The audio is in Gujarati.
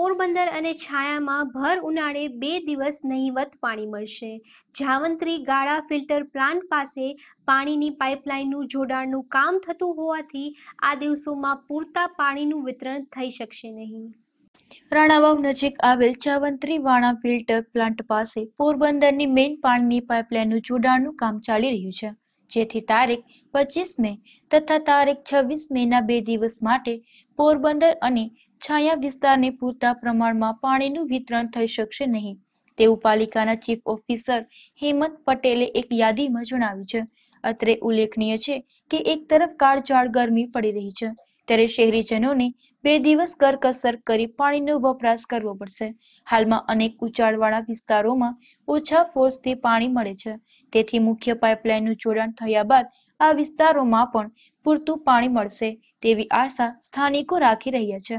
પોરબંદર અને છાયામાં ભર ઉનાળે બે દિવસ નહીવત પાણી મળશે જાવંત્રી ગાળા ફિલ્ટર પ્લાન્ટ પાસે પાણીની પાઇપલાઇનનું જોડાણનું કામ થતું હોવાથી આ દિવસોમાં પૂરતા પાણીનું વિતરણ થઈ શકશે નહીં રાણાવાવ નજીક આવેલ ચાવંત્રી વાણા ફિલ્ટર પ્લાન્ટ પાસે પોરબંદરની મેઇન પાણીની પાઇપલાઇનનું જોડાણનું કામ ચાલી રહ્યું છે જેથી તારીખ પચીસ મે તથા તારીખ છવ્વીસ મેના બે દિવસ માટે પોરબંદર અને છાયા વિસ્તારને પૂરતા પ્રમાણમાં પાણીનું વિતરણ થઈ શકશે નહીં તેવું પાલિકાના ચીફ ઓફિસર હેમંત પટેલે એક યાદીમાં જણાવ્યું છે અત્રે ઉલ્લેખનીય છે કે એક તરફ કાળઝાળ ગરમી પડી રહી છે ત્યારે શહેરીજનોને બે દિવસ કરકસર કરી પાણીનો વપરાશ કરવો પડશે હાલમાં અનેક ઉચાળવાળા વિસ્તારોમાં ઓછા ફોર્સથી પાણી મળે છે તેથી મુખ્ય પાઇપલાઇનનું જોડાણ થયા બાદ આ વિસ્તારોમાં પણ પૂરતું પાણી મળશે તેવી આશા સ્થાનિકો રાખી રહ્યા છે